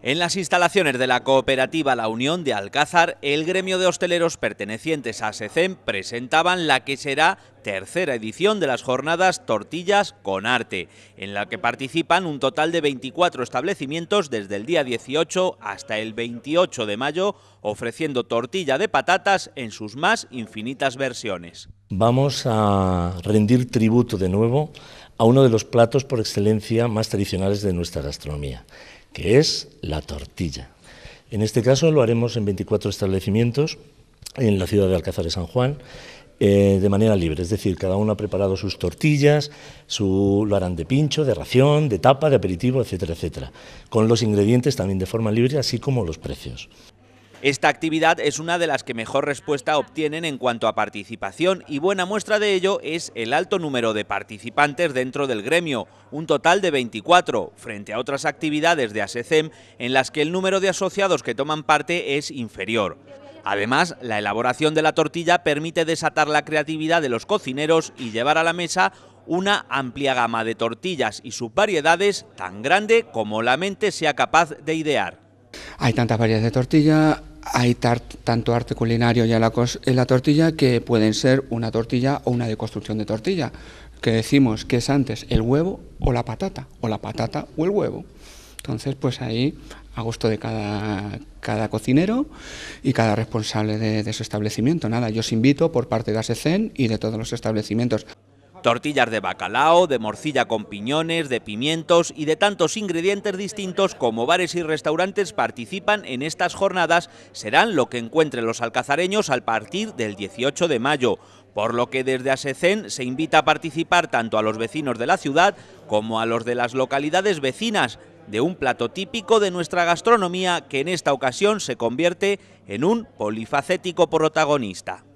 En las instalaciones de la cooperativa La Unión de Alcázar, el gremio de hosteleros pertenecientes a SECEM presentaban la que será tercera edición de las jornadas Tortillas con Arte, en la que participan un total de 24 establecimientos desde el día 18 hasta el 28 de mayo, ofreciendo tortilla de patatas en sus más infinitas versiones. Vamos a rendir tributo de nuevo a uno de los platos por excelencia más tradicionales de nuestra gastronomía que es la tortilla. En este caso lo haremos en 24 establecimientos en la ciudad de Alcázar de San Juan, eh, de manera libre, es decir, cada uno ha preparado sus tortillas, su, lo harán de pincho, de ración, de tapa, de aperitivo, etcétera, etcétera, con los ingredientes también de forma libre, así como los precios. Esta actividad es una de las que mejor respuesta obtienen en cuanto a participación y buena muestra de ello es el alto número de participantes dentro del gremio, un total de 24, frente a otras actividades de ASECEM en las que el número de asociados que toman parte es inferior. Además, la elaboración de la tortilla permite desatar la creatividad de los cocineros y llevar a la mesa una amplia gama de tortillas y sus variedades tan grande como la mente sea capaz de idear. Hay tantas variedades de tortilla, hay tanto arte culinario ya en la tortilla que pueden ser una tortilla o una deconstrucción de tortilla, que decimos que es antes el huevo o la patata, o la patata o el huevo. Entonces, pues ahí a gusto de cada, cocinero y cada responsable de, de, su establecimiento. Nada, yo os invito por parte de ASECEN y de todos los establecimientos. Tortillas de bacalao, de morcilla con piñones, de pimientos y de tantos ingredientes distintos como bares y restaurantes participan en estas jornadas serán lo que encuentren los alcazareños al partir del 18 de mayo, por lo que desde ASECEN se invita a participar tanto a los vecinos de la ciudad como a los de las localidades vecinas de un plato típico de nuestra gastronomía que en esta ocasión se convierte en un polifacético protagonista.